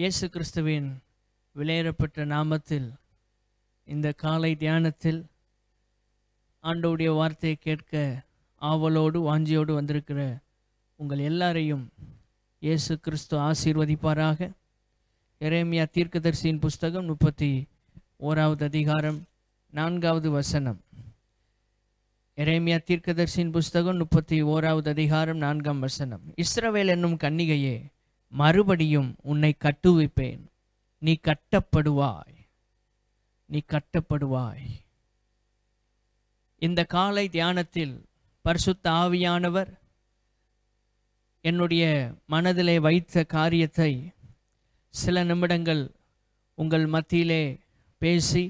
இயேசு கிறிஸ்துவின் விளையேறப்பட்ட நாமத்தில் இந்த காலை தியானத்தில் ஆண்டோடைய வார்த்தையை கேட்க ஆவலோடு வாஞ்சியோடு வந்திருக்கிற உங்கள் எல்லாரையும் இயேசு கிறிஸ்து ஆசீர்வதிப்பாராக எரேமியா தீர்க்கதரிசியின் புஸ்தகம் முப்பத்தி ஓராவது அதிகாரம் நான்காவது வசனம் எரேமியா தீர்க்கதர்சியின் புஸ்தகம் முப்பத்தி ஓராவது அதிகாரம் நான்காம் வசனம் இஸ்ரவேல் என்னும் கன்னிகையே மறுபடியும் உன்னை கட்டுவிப்பேன் நீ கட்டப்படுவாய் நீ கட்டப்படுவாய் இந்த காலை தியானத்தில் பரிசுத்த ஆவியானவர் என்னுடைய மனதிலே வைத்த காரியத்தை சில நிமிடங்கள் உங்கள் மத்தியிலே பேசி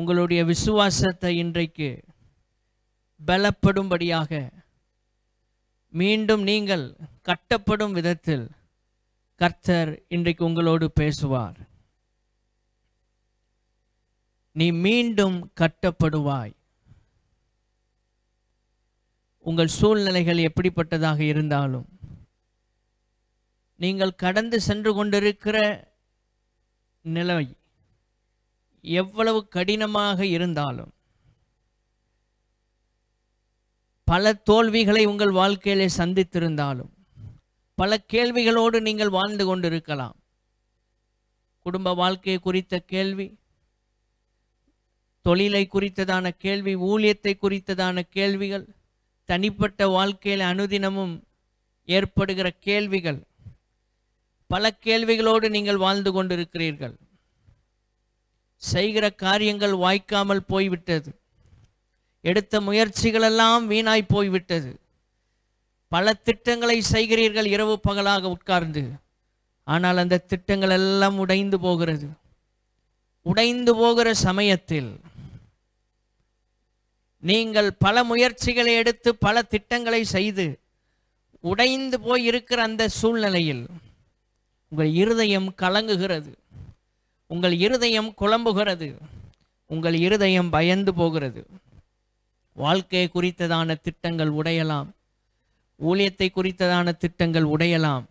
உங்களுடைய விசுவாசத்தை இன்றைக்கு பலப்படும்படியாக மீண்டும் நீங்கள் கட்டப்படும் விதத்தில் கர்த்தர் இன்றைக்கு உங்களோடு பேசுவார் நீ மீண்டும் கட்டப்படுவாய் உங்கள் சூழ்நிலைகள் எப்படிப்பட்டதாக இருந்தாலும் நீங்கள் கடந்து சென்று கொண்டிருக்கிற நிலை எவ்வளவு கடினமாக இருந்தாலும் பல தோல்விகளை உங்கள் வாழ்க்கையிலே சந்தித்திருந்தாலும் பல கேள்விகளோடு நீங்கள் வாழ்ந்து கொண்டிருக்கலாம் குடும்ப வாழ்க்கையை குறித்த கேள்வி தொழிலை குறித்ததான கேள்வி ஊழியத்தை குறித்ததான கேள்விகள் தனிப்பட்ட வாழ்க்கையில் அனுதினமும் ஏற்படுகிற கேள்விகள் பல கேள்விகளோடு நீங்கள் வாழ்ந்து கொண்டிருக்கிறீர்கள் செய்கிற காரியங்கள் வாய்க்காமல் போய்விட்டது எடுத்த முயற்சிகளெல்லாம் வீணாய் போய்விட்டது பல திட்டங்களை செய்கிறீர்கள் இரவு பகலாக உட்கார்ந்து ஆனால் அந்த திட்டங்கள் எல்லாம் உடைந்து போகிறது உடைந்து போகிற சமயத்தில் நீங்கள் பல முயற்சிகளை எடுத்து பல திட்டங்களை செய்து உடைந்து போய் இருக்கிற அந்த சூழ்நிலையில் உங்கள் இருதயம் கலங்குகிறது உங்கள் இருதயம் குழம்புகிறது உங்கள் இருதயம் பயந்து போகிறது வாழ்க்கை குறித்ததான திட்டங்கள் உடையலாம் ஊழியத்தை குறித்ததான திட்டங்கள் உடையலாம்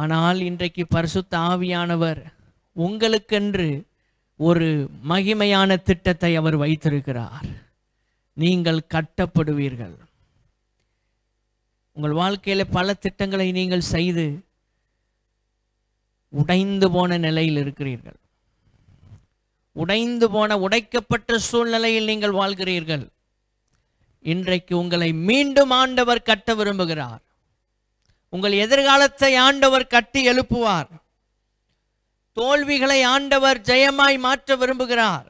ஆனால் இன்றைக்கு பரிசுத்த ஆவியானவர் உங்களுக்கென்று ஒரு மகிமையான திட்டத்தை அவர் வைத்திருக்கிறார் நீங்கள் கட்டப்படுவீர்கள் உங்கள் வாழ்க்கையில் பல திட்டங்களை நீங்கள் செய்து உடைந்து போன நிலையில் இருக்கிறீர்கள் உடைந்து போன உடைக்கப்பட்ட சூழ்நிலையில் நீங்கள் வாழ்கிறீர்கள் இன்றைக்கு உங்களை மீண்டும் ஆண்டவர் கட்ட விரும்புகிறார் உங்கள் எதிர்காலத்தை ஆண்டவர் கட்டி எழுப்புவார் தோல்விகளை ஆண்டவர் ஜெயமாய் மாற்ற விரும்புகிறார்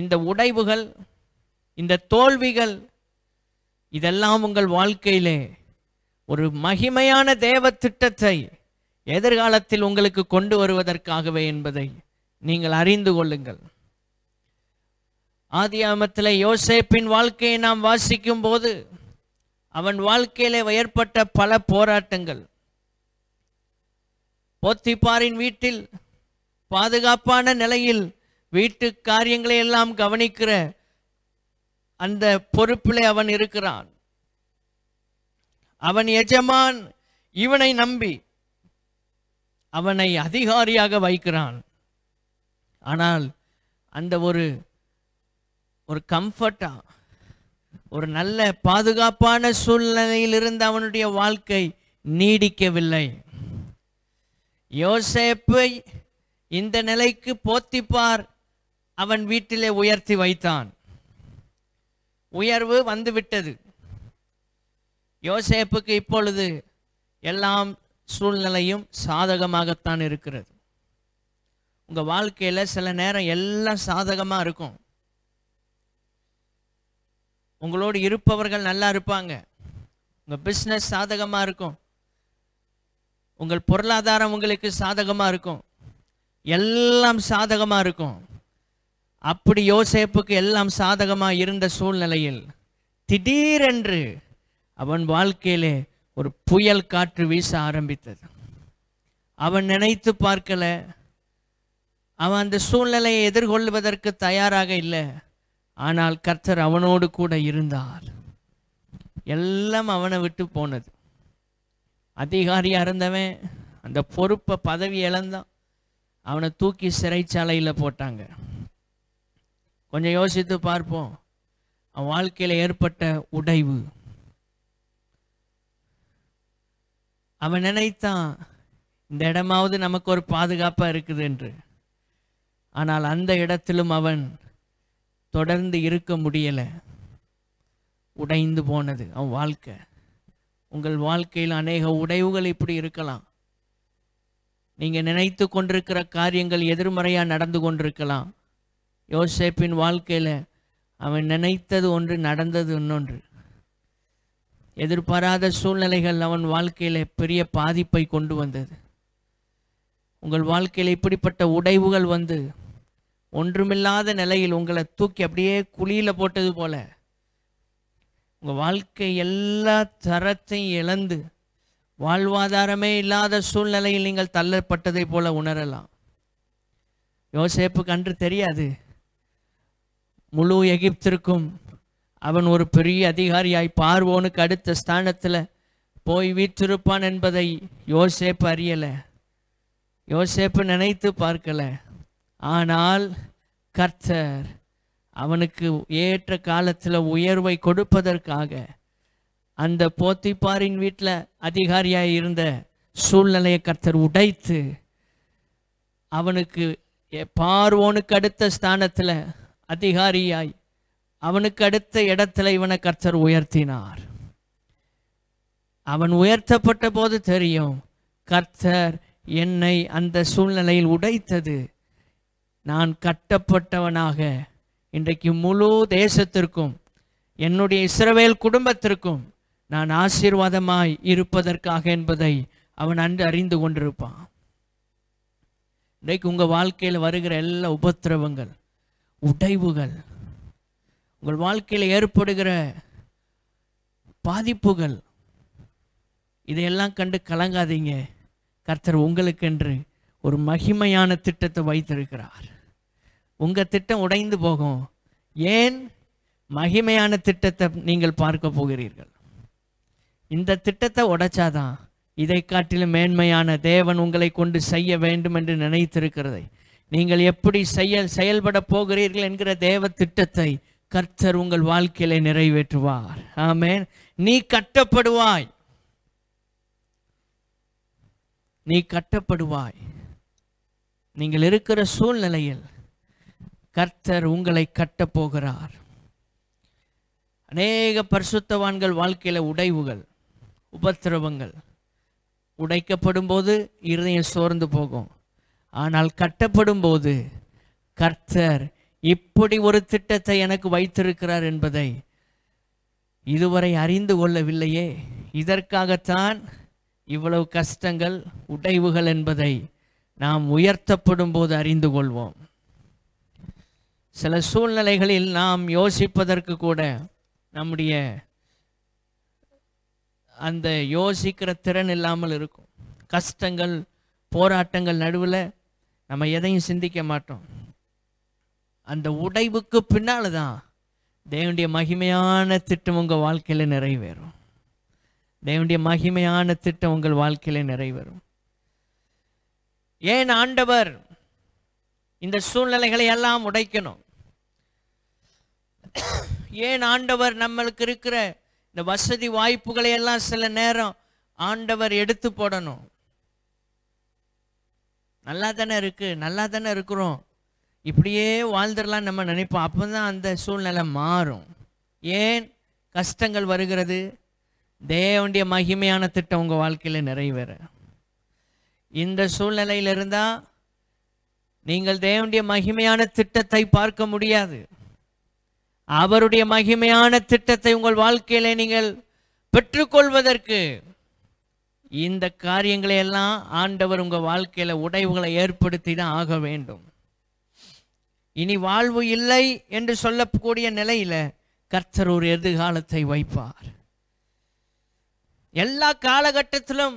இந்த உடைவுகள் இந்த தோல்விகள் இதெல்லாம் உங்கள் வாழ்க்கையிலே ஒரு மகிமையான தேவ திட்டத்தை எதிர்காலத்தில் உங்களுக்கு கொண்டு வருவதற்காகவே என்பதை நீங்கள் அறிந்து கொள்ளுங்கள் ஆதியாமத்தில் யோசேப்பின் வாழ்க்கையை நாம் வாசிக்கும் போது அவன் வாழ்க்கையில ஏற்பட்ட பல போராட்டங்கள் போத்திப்பாரின் வீட்டில் பாதுகாப்பான நிலையில் வீட்டு காரியங்களை எல்லாம் கவனிக்கிற அந்த பொறுப்பில் அவன் இருக்கிறான் அவன் எஜமான் இவனை நம்பி அவனை அதிகாரியாக வைக்கிறான் ஆனால் அந்த ஒரு ஒரு கம்ஃபர்டா ஒரு நல்ல பாதுகாப்பான சூழ்நிலையில் இருந்து அவனுடைய வாழ்க்கை நீடிக்கவில்லை யோசேப்பை இந்த நிலைக்கு போத்திப்பார் அவன் வீட்டிலே உயர்த்தி வைத்தான் உயர்வு வந்துவிட்டது யோசேப்புக்கு இப்பொழுது எல்லாம் சூழ்நிலையும் சாதகமாகத்தான் இருக்கிறது உங்கள் வாழ்க்கையில் சில நேரம் எல்லாம் சாதகமாக இருக்கும் உங்களோடு இருப்பவர்கள் நல்லா இருப்பாங்க உங்கள் பிஸ்னஸ் சாதகமாக இருக்கும் உங்கள் பொருளாதாரம் உங்களுக்கு சாதகமாக இருக்கும் எல்லாம் சாதகமாக இருக்கும் அப்படி யோசேப்புக்கு எல்லாம் சாதகமாக இருந்த சூழ்நிலையில் திடீரென்று அவன் வாழ்க்கையிலே ஒரு புயல் காற்று வீச ஆரம்பித்தது அவன் நினைத்து பார்க்கல அவன் அந்த சூழ்நிலையை எதிர்கொள்வதற்கு தயாராக இல்லை ஆனால் கர்த்தர் அவனோடு கூட இருந்தார் எல்லாம் அவனை விட்டு போனது அதிகாரியாக இருந்தவன் அந்த பொறுப்பை பதவி இழந்தான் அவனை தூக்கி சிறைச்சாலையில் போட்டாங்க கொஞ்சம் யோசித்து பார்ப்போம் அவன் வாழ்க்கையில் ஏற்பட்ட உடைவு அவன் நினைத்தான் இந்த இடமாவது நமக்கு ஒரு பாதுகாப்பாக இருக்குது என்று ஆனால் அந்த இடத்திலும் அவன் தொடர்ந்து இருக்க முடியலை உடைந்து போனது அவன் வாழ்க்கை உங்கள் வாழ்க்கையில் அநேக உடைவுகள் இப்படி இருக்கலாம் நீங்கள் நினைத்து கொண்டிருக்கிற காரியங்கள் எதிர்மறையாக நடந்து கொண்டிருக்கலாம் யோசேப்பின் வாழ்க்கையில் அவன் நினைத்தது ஒன்று நடந்தது இன்னொன்று எதிர்பாராத சூழ்நிலைகள் அவன் வாழ்க்கையில் பெரிய பாதிப்பை கொண்டு வந்தது உங்கள் வாழ்க்கையில் இப்படிப்பட்ட உடைவுகள் வந்து ஒன்றுமில்லாத நிலையில் உங்களை தூக்கி அப்படியே குழியில் போட்டது போல உங்கள் வாழ்க்கை எல்லா தரத்தையும் இழந்து வாழ்வாதாரமே இல்லாத சூழ்நிலையில் நீங்கள் தள்ளப்பட்டதை போல உணரலாம் யோசேப்புக்கு அன்று தெரியாது முழு எகிப்திற்கும் அவன் ஒரு பெரிய அதிகாரியாய் பார்வோனுக்கு அடுத்த ஸ்தானத்தில் போய் வீற்றிருப்பான் என்பதை யோசேப்பு அறியலை யோசேப்பு நினைத்து பார்க்கலை ஆனால் கர்த்தர் அவனுக்கு ஏற்ற காலத்தில் உயர்வை கொடுப்பதற்காக அந்த போத்திப்பாரின் வீட்டில் அதிகாரியாக இருந்த சூழ்நிலையை கர்த்தர் உடைத்து அவனுக்கு பார்வோனுக்கு அடுத்த ஸ்தானத்தில் அதிகாரியாய் அவனுக்கு அடுத்த இடத்துல இவனை கர்த்தர் உயர்த்தினார் அவன் உயர்த்தப்பட்ட போது தெரியும் கர்த்தர் என்னை அந்த சூழ்நிலையில் உடைத்தது நான் கட்டப்பட்டவனாக இன்றைக்கு முழு தேசத்திற்கும் என்னுடைய இஸ்ரவேல் குடும்பத்திற்கும் நான் ஆசீர்வாதமாய் இருப்பதற்காக என்பதை அவன் அன்று அறிந்து கொண்டிருப்பான் இன்றைக்கு உங்கள் வாழ்க்கையில் வருகிற எல்லா உபத்திரவங்கள் உடைவுகள் உங்கள் வாழ்க்கையில் ஏற்படுகிற பாதிப்புகள் இதையெல்லாம் கண்டு கலங்காதீங்க கர்த்தர் உங்களுக்கென்று ஒரு மகிமையான திட்டத்தை வைத்திருக்கிறார் உங்கள் திட்டம் உடைந்து போகும் ஏன் மகிமையான திட்டத்தை நீங்கள் பார்க்க போகிறீர்கள் இந்த திட்டத்தை உடைச்சாதான் இதை காட்டிலும் மேன்மையான தேவன் உங்களை கொண்டு செய்ய வேண்டும் என்று நினைத்திருக்கிறதை நீங்கள் எப்படி செய்ய செயல்பட போகிறீர்கள் என்கிற தேவ திட்டத்தை கர்த்தர் உங்கள் வாழ்க்கையில நிறைவேற்றுவார் ஆமேன் நீ கட்டப்படுவாய் நீ கட்டப்படுவாய் நீங்கள் இருக்கிற சூழ்நிலையில் கர்த்தர் உங்களை கட்டப்போகிறார் அநேக பரிசுத்தவான்கள் வாழ்க்கையில் உடைவுகள் உபத்திரவங்கள் உடைக்கப்படும் போது இருதயம் சோர்ந்து போகும் ஆனால் கட்டப்படும் போது கர்த்தர் இப்படி ஒரு திட்டத்தை எனக்கு வைத்திருக்கிறார் என்பதை இதுவரை அறிந்து கொள்ளவில்லையே இதற்காகத்தான் இவ்வளவு கஷ்டங்கள் உடைவுகள் என்பதை நாம் உயர்த்தப்படும் போது அறிந்து கொள்வோம் சில சூழ்நிலைகளில் நாம் யோசிப்பதற்கு கூட நம்முடைய அந்த யோசிக்கிற திறன் இல்லாமல் இருக்கும் கஷ்டங்கள் போராட்டங்கள் நடுவில் நம்ம எதையும் சிந்திக்க மாட்டோம் அந்த உடைவுக்கு பின்னால் தான் தேவனுடைய மகிமையான திட்டம் உங்கள் வாழ்க்கையில் நிறைவேறும் தேவனுடைய மகிமையான திட்டம் உங்கள் வாழ்க்கையில் நிறைவேறும் ஏன் ஆண்டவர் இந்த சூழ்நிலைகளை எல்லாம் உடைக்கணும் ஏன் ஆண்டவர் நம்மளுக்கு இருக்கிற இந்த வசதி வாய்ப்புகளை எல்லாம் சில நேரம் ஆண்டவர் எடுத்து போடணும் நல்லா தானே இருக்கு நல்லா தானே இருக்கிறோம் இப்படியே வாழ்ந்துடலாம் நம்ம நினைப்போம் அப்போ தான் அந்த சூழ்நிலை மாறும் ஏன் கஷ்டங்கள் வருகிறது தேவனுடைய மகிமையான திட்டம் உங்கள் வாழ்க்கையில் நிறைவேற இந்த சூழ்நிலையில் இருந்தால் நீங்கள் தேவனுடைய மகிமையான திட்டத்தை பார்க்க முடியாது அவருடைய மகிமையான திட்டத்தை உங்கள் வாழ்க்கையில நீங்கள் பெற்றுக்கொள்வதற்கு இந்த காரியங்களை எல்லாம் ஆண்டவர் உங்கள் வாழ்க்கையில் உடைவுகளை ஏற்படுத்தி தான் ஆக வேண்டும் இனி வாழ்வு இல்லை என்று சொல்லக்கூடிய நிலையில் கர்த்தர் ஒரு எதிர்காலத்தை வைப்பார் எல்லா காலகட்டத்திலும்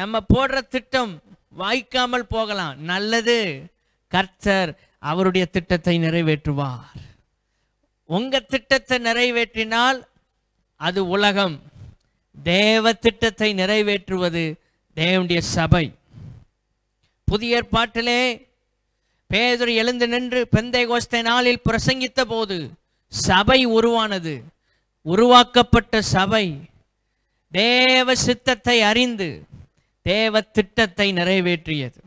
நம்ம போடுற திட்டம் வாய்க்காமல் போகலாம் நல்லது கர்த்தர் அவருடைய திட்டத்தை நிறைவேற்றுவார் உங்கள் திட்டத்தை நிறைவேற்றினால் அது உலகம் தேவ திட்டத்தை நிறைவேற்றுவது தேவனுடைய சபை புதிய ஏற்பாட்டிலே பேதர் எழுந்து நின்று பெந்தை கோஷ்டை நாளில் பிரசங்கித்த போது சபை உருவானது உருவாக்கப்பட்ட சபை தேவ சித்தத்தை அறிந்து தேவ திட்டத்தை நிறைவேற்றியது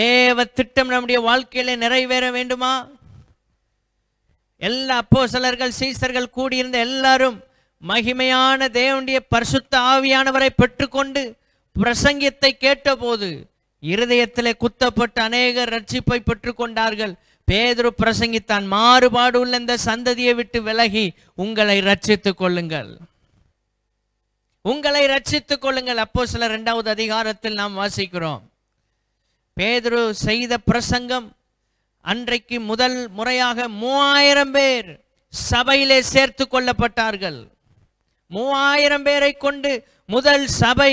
தேவ திட்டம் நம்முடைய வாழ்க்கையில நிறைவேற வேண்டுமா எல்லா அப்போ சிலர்கள் சீசர்கள் கூடியிருந்த எல்லாரும் மகிமையான தேவனுடைய பரிசுத்த ஆவியானவரை பெற்றுக்கொண்டு பிரசங்கியத்தை கேட்டபோது இருதயத்தில் குத்தப்பட்ட அநேகர் ரட்சிப்பை பெற்றுக்கொண்டார்கள் பேதுரு பிரசங்கித்தான் மாறுபாடு உள்ள இந்த சந்ததியை விட்டு விலகி உங்களை ரட்சித்துக் கொள்ளுங்கள் உங்களை ரட்சித்துக் கொள்ளுங்கள் அப்போ சில இரண்டாவது அதிகாரத்தில் நாம் வாசிக்கிறோம் பேதுரு செய்த பிரசங்கம் அன்றைக்கு முதல் முறையாக மூவாயிரம் பேர் சபையிலே சேர்த்து கொள்ளப்பட்டார்கள் மூவாயிரம் பேரை கொண்டு முதல் சபை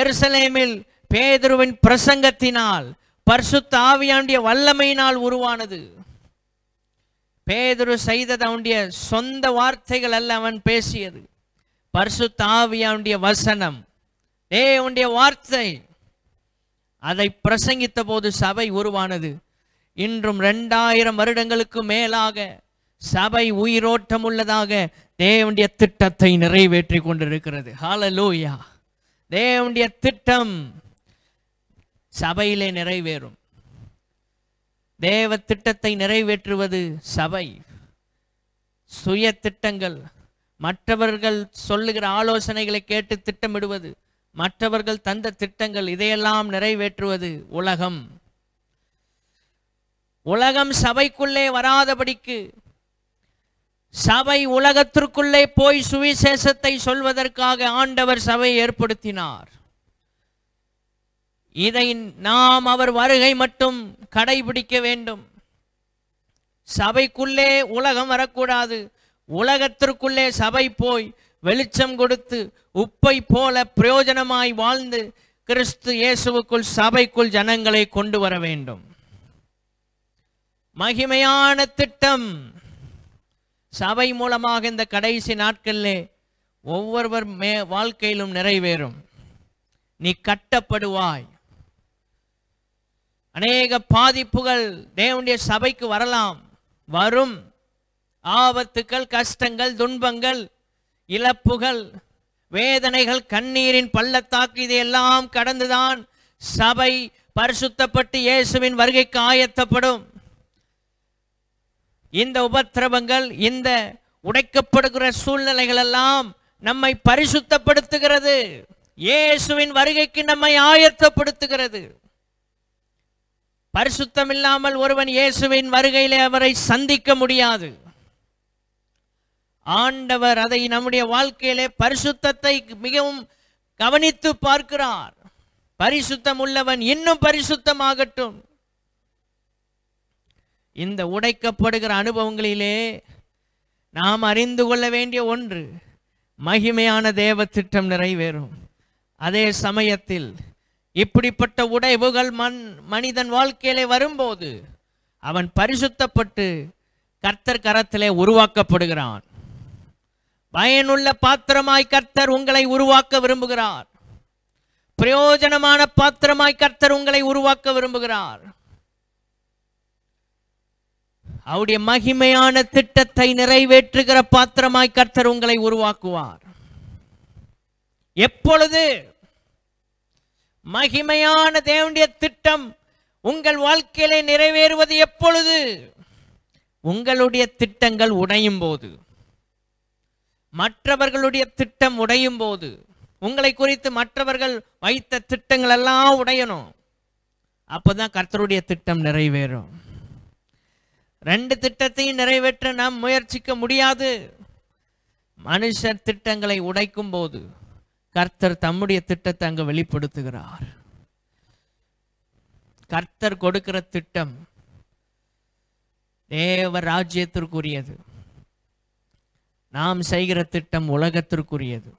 எருசலேமில் பேதுருவின் பிரசங்கத்தினால் பர்சுத்த ஆவியாண்டிய வல்லமையினால் உருவானது பேதுரு செய்தது அவனுடைய சொந்த வார்த்தைகள் அல்ல அவன் பேசியது பரிசுத்த தாவியாண்டிய வசனம் ஏ உன்னுடைய வார்த்தை அதை பிரசங்கித்த போது சபை உருவானது இன்றும் ரெண்டாயிரம் வருடங்களுக்கு மேலாக சபை உயிரோட்டம் உள்ளதாக தேவனுடைய திட்டத்தை நிறைவேற்றி கொண்டிருக்கிறது ஹாலலூயா தேவனுடைய திட்டம் சபையிலே நிறைவேறும் தேவ திட்டத்தை நிறைவேற்றுவது சபை சுய திட்டங்கள் மற்றவர்கள் சொல்லுகிற ஆலோசனைகளை கேட்டு திட்டமிடுவது மற்றவர்கள் தந்த திட்டங்கள் இதையெல்லாம் நிறைவேற்றுவது உலகம் உலகம் சபைக்குள்ளே வராதபடிக்கு சபை உலகத்திற்குள்ளே போய் சுவிசேஷத்தை சொல்வதற்காக ஆண்டவர் சபை ஏற்படுத்தினார் இதை நாம் அவர் வருகை மட்டும் கடைபிடிக்க வேண்டும் சபைக்குள்ளே உலகம் வரக்கூடாது உலகத்திற்குள்ளே சபை போய் வெளிச்சம் கொடுத்து உப்பை போல பிரயோஜனமாய் வாழ்ந்து கிறிஸ்து இயேசுவுக்குள் சபைக்குள் ஜனங்களை கொண்டு வர வேண்டும் மகிமையான திட்டம் சபை மூலமாக இந்த கடைசி நாட்களிலே ஒவ்வொருவர் மே வாழ்க்கையிலும் நிறைவேறும் நீ கட்டப்படுவாய் அநேக பாதிப்புகள் தேவனுடைய சபைக்கு வரலாம் வரும் ஆபத்துக்கள் கஷ்டங்கள் துன்பங்கள் இழப்புகள் வேதனைகள் கண்ணீரின் பள்ளத்தாக்கு இதையெல்லாம் கடந்துதான் சபை பரிசுத்தப்பட்டு இயேசுவின் வருகைக்கு ஆயத்தப்படும் இந்த உபத்திரவங்கள் இந்த உடைக்கப்படுகிற சூழ்நிலைகள் எல்லாம் நம்மை பரிசுத்தப்படுத்துகிறது இயேசுவின் வருகைக்கு நம்மை ஆயத்தப்படுத்துகிறது பரிசுத்தம் இல்லாமல் ஒருவன் இயேசுவின் வருகையிலே அவரை சந்திக்க முடியாது ஆண்டவர் அதை நம்முடைய வாழ்க்கையிலே பரிசுத்தத்தை மிகவும் கவனித்து பார்க்கிறார் பரிசுத்தம் உள்ளவன் இன்னும் பரிசுத்தமாகட்டும் இந்த உடைக்கப்படுகிற அனுபவங்களிலே நாம் அறிந்து கொள்ள வேண்டிய ஒன்று மகிமையான தேவ திட்டம் நிறைவேறும் அதே சமயத்தில் இப்படிப்பட்ட உடைவுகள் மண் மனிதன் வாழ்க்கையிலே வரும்போது அவன் பரிசுத்தப்பட்டு கர்த்தர் கரத்திலே உருவாக்கப்படுகிறான் பயனுள்ள பாத்திரமாய் கர்த்தர் உங்களை உருவாக்க விரும்புகிறார் பிரயோஜனமான பாத்திரமாய் கர்த்தர் உங்களை உருவாக்க விரும்புகிறார் அவருடைய மகிமையான திட்டத்தை நிறைவேற்றுகிற பாத்திரமாய் கர்த்தர் உங்களை உருவாக்குவார் எப்பொழுது மகிமையான தேவனுடைய திட்டம் உங்கள் வாழ்க்கையிலே நிறைவேறுவது எப்பொழுது உங்களுடைய திட்டங்கள் உடையும் போது மற்றவர்களுடைய திட்டம் உடையும் போது உங்களை குறித்து மற்றவர்கள் வைத்த திட்டங்கள் எல்லாம் உடையணும் அப்போதான் கர்த்தருடைய திட்டம் நிறைவேறும் ரெண்டு திட்டத்தையும் நிறைவேற்ற நாம் முயற்சிக்க முடியாது மனுஷர் திட்டங்களை உடைக்கும் போது கர்த்தர் தம்முடைய திட்டத்தை அங்கு வெளிப்படுத்துகிறார் கர்த்தர் கொடுக்கிற திட்டம் தேவ ராஜ்யத்திற்குரியது நாம் செய்கிற திட்டம் உலகத்திற்குரியது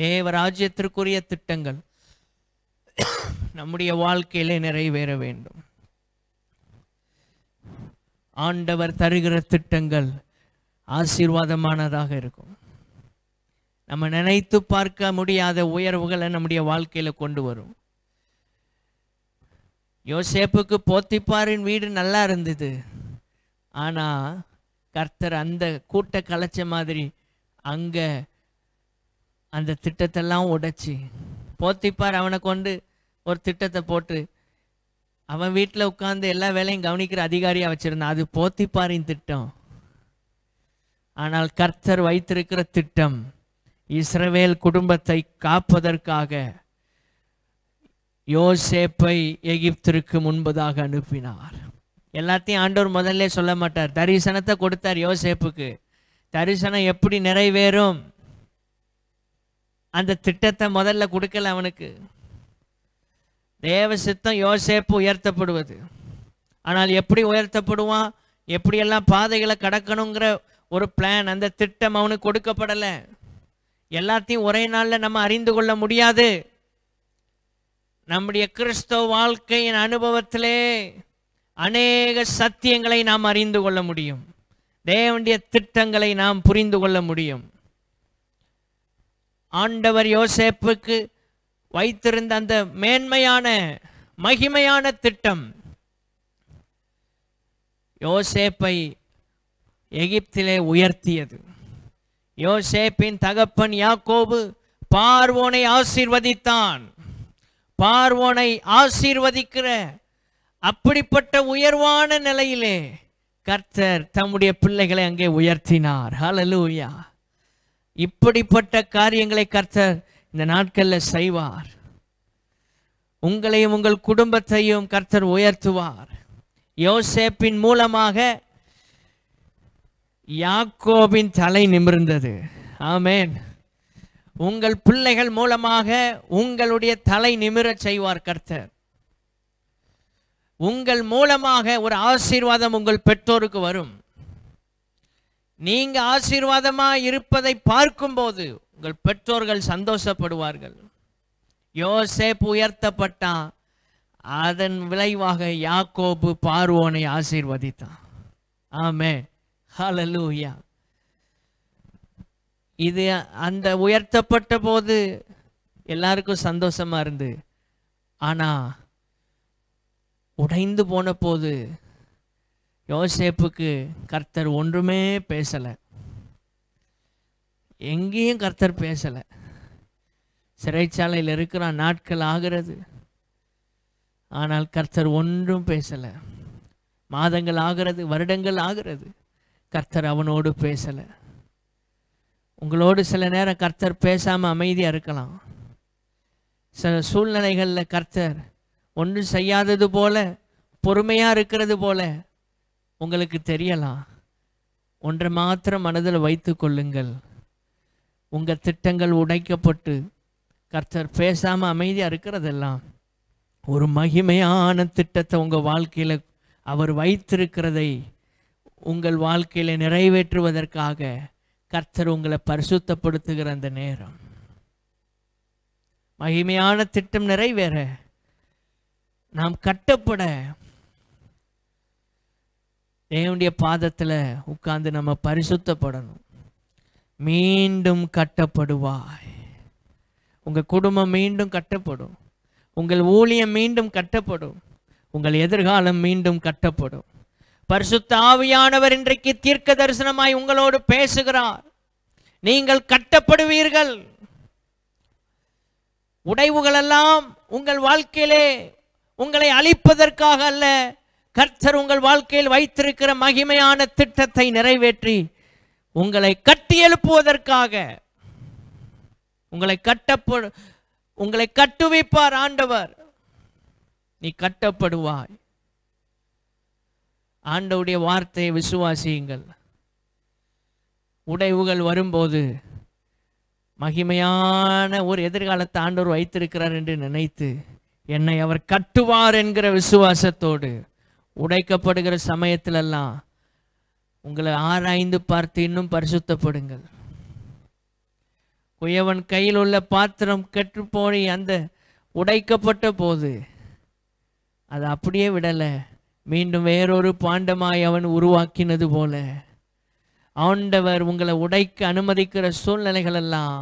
தேவ ராஜ்யத்திற்குரிய திட்டங்கள் நம்முடைய வாழ்க்கையிலே நிறைவேற வேண்டும் ஆண்டவர் தருகிற திட்டங்கள் ஆசீர்வாதமானதாக இருக்கும் நம்ம நினைத்து பார்க்க முடியாத உயர்வுகளை நம்முடைய வாழ்க்கையில் கொண்டு வரும் யோசேப்புக்கு போத்திப்பாரின் வீடு நல்லா இருந்தது ஆனால் கர்த்தர் அந்த கூட்ட கலைச்ச மாதிரி அங்கே அந்த திட்டத்தெல்லாம் உடைச்சி போத்திப்பார் அவனை கொண்டு ஒரு திட்டத்தை போட்டு அவன் வீட்டில் உட்காந்து எல்லா வேலையும் கவனிக்கிற அதிகாரியாக வச்சுருந்தான் அது போத்திப்பாரின் திட்டம் ஆனால் கர்த்தர் வைத்திருக்கிற திட்டம் இஸ்ரவேல் குடும்பத்தை காப்பதற்காக யோசேப்பை எகிப்திற்கு முன்பதாக அனுப்பினார் எல்லாத்தையும் ஆண்டோர் முதல்ல சொல்ல மாட்டார் தரிசனத்தை கொடுத்தார் யோசேப்புக்கு தரிசனம் எப்படி நிறைவேறும் அந்த திட்டத்தை முதல்ல கொடுக்கல அவனுக்கு தேவ சித்தம் யோசேப்பு உயர்த்தப்படுவது ஆனால் எப்படி உயர்த்தப்படுவான் எப்படியெல்லாம் பாதைகளை கடக்கணுங்கிற ஒரு பிளான் அந்த திட்டம் அவனுக்கு கொடுக்கப்படலை எல்லாத்தையும் ஒரே நாளில் நம்ம அறிந்து கொள்ள முடியாது நம்முடைய கிறிஸ்தவ வாழ்க்கையின் அனுபவத்திலே அநேக சத்தியங்களை நாம் அறிந்து கொள்ள முடியும் தேவனுடைய திட்டங்களை நாம் புரிந்து கொள்ள முடியும் ஆண்டவர் யோசேப்புக்கு வைத்திருந்த அந்த மேன்மையான மகிமையான திட்டம் யோசேப்பை எகிப்திலே உயர்த்தியது யோசேப்பின் தகப்பன் யாக்கோபு பார்வோனை ஆசீர்வதித்தான் பார்வோனை ஆசீர்வதிக்கிற அப்படிப்பட்ட உயர்வான நிலையிலே கர்த்தர் தம்முடைய பிள்ளைகளை அங்கே உயர்த்தினார் ஹலலூயா இப்படிப்பட்ட காரியங்களை கர்த்தர் இந்த நாட்களில் செய்வார் உங்களையும் உங்கள் குடும்பத்தையும் கர்த்தர் உயர்த்துவார் யோசேப்பின் மூலமாக யாக்கோபின் தலை நிமிர்ந்தது ஆமேன் உங்கள் பிள்ளைகள் மூலமாக உங்களுடைய தலை நிமிர செய்வார் கர்த்தர் உங்கள் மூலமாக ஒரு ஆசீர்வாதம் உங்கள் பெற்றோருக்கு வரும் நீங்க ஆசீர்வாதமா இருப்பதை பார்க்கும்போது உங்கள் பெற்றோர்கள் சந்தோஷப்படுவார்கள் யோசேப் உயர்த்தப்பட்டான் அதன் விளைவாக யாக்கோபு பார்வோனை ஆசீர்வதித்தான் ஆமே ஹலலூயா இது அந்த உயர்த்தப்பட்ட போது எல்லாருக்கும் சந்தோஷமா இருந்து ஆனா உடைந்து போன போது யோசேப்புக்கு கர்த்தர் ஒன்றுமே பேசலை எங்கேயும் கர்த்தர் பேசலை சிறைச்சாலையில் இருக்கிறான் நாட்கள் ஆகிறது ஆனால் கர்த்தர் ஒன்றும் பேசலை மாதங்கள் ஆகிறது வருடங்கள் ஆகிறது கர்த்தர் அவனோடு பேசலை உங்களோடு சில நேரம் கர்த்தர் பேசாமல் அமைதியாக இருக்கலாம் சில சூழ்நிலைகளில் கர்த்தர் ஒன்றும் செய்யாதது போல பொறுமையாக இருக்கிறது போல உங்களுக்கு தெரியலாம் ஒன்றை மாத்திரம் மனதில் வைத்து கொள்ளுங்கள் உங்கள் திட்டங்கள் உடைக்கப்பட்டு கர்த்தர் பேசாமல் அமைதியாக இருக்கிறதெல்லாம் ஒரு மகிமையான திட்டத்தை உங்கள் வாழ்க்கையில் அவர் வைத்திருக்கிறதை உங்கள் வாழ்க்கையில் நிறைவேற்றுவதற்காக கர்த்தர் உங்களை பரிசுத்தப்படுத்துகிற அந்த நேரம் மகிமையான திட்டம் நிறைவேற நாம் கட்டப்பட தேவனுடைய பாதத்தில் உட்கார்ந்து நம்ம பரிசுத்தப்படணும் மீண்டும் கட்டப்படுவாய் உங்கள் குடும்பம் மீண்டும் கட்டப்படும் உங்கள் ஊழியம் மீண்டும் கட்டப்படும் உங்கள் எதிர்காலம் மீண்டும் கட்டப்படும் பரிசுத்த ஆவியானவர் இன்றைக்கு தீர்க்க தரிசனமாய் உங்களோடு பேசுகிறார் நீங்கள் கட்டப்படுவீர்கள் உடைவுகள் எல்லாம் உங்கள் வாழ்க்கையிலே உங்களை அழிப்பதற்காக அல்ல கர்த்தர் உங்கள் வாழ்க்கையில் வைத்திருக்கிற மகிமையான திட்டத்தை நிறைவேற்றி உங்களை கட்டி எழுப்புவதற்காக உங்களை கட்டப்படு உங்களை கட்டுவிப்பார் ஆண்டவர் நீ கட்டப்படுவாய் ஆண்டவுடைய வார்த்தையை விசுவாசியுங்கள் உடைவுகள் வரும்போது மகிமையான ஒரு எதிர்காலத்தை ஆண்டவர் வைத்திருக்கிறார் என்று நினைத்து என்னை அவர் கட்டுவார் என்கிற விசுவாசத்தோடு உடைக்கப்படுகிற சமயத்திலெல்லாம் உங்களை ஆராய்ந்து பார்த்து இன்னும் பரிசுத்தப்படுங்கள் குயவன் கையில் உள்ள பாத்திரம் கெட்டுப்போய் அந்த உடைக்கப்பட்ட போது அது அப்படியே விடலை மீண்டும் வேறொரு பாண்டமாய் அவன் உருவாக்கினது போல ஆண்டவர் உங்களை உடைக்க அனுமதிக்கிற சூழ்நிலைகளெல்லாம்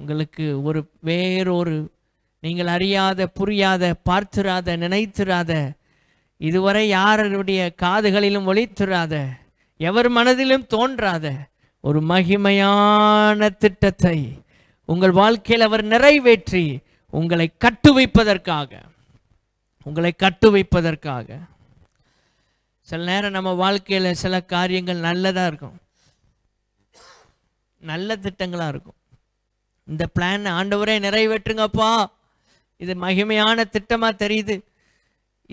உங்களுக்கு ஒரு வேறொரு நீங்கள் அறியாத புரியாத பார்த்திராத நினைத்திராத இதுவரை யாருடைய காதுகளிலும் ஒழித்துராத எவர் மனதிலும் தோன்றாத ஒரு மகிமையான திட்டத்தை உங்கள் வாழ்க்கையில் அவர் நிறைவேற்றி உங்களை கட்டு வைப்பதற்காக உங்களை கட்டு வைப்பதற்காக சில நேரம் நம்ம வாழ்க்கையில் சில காரியங்கள் நல்லதாக இருக்கும் நல்ல திட்டங்களாக இருக்கும் இந்த பிளான் ஆண்டவரே நிறைவேற்றுங்கப்பா இது மகிமையான திட்டமாக தெரியுது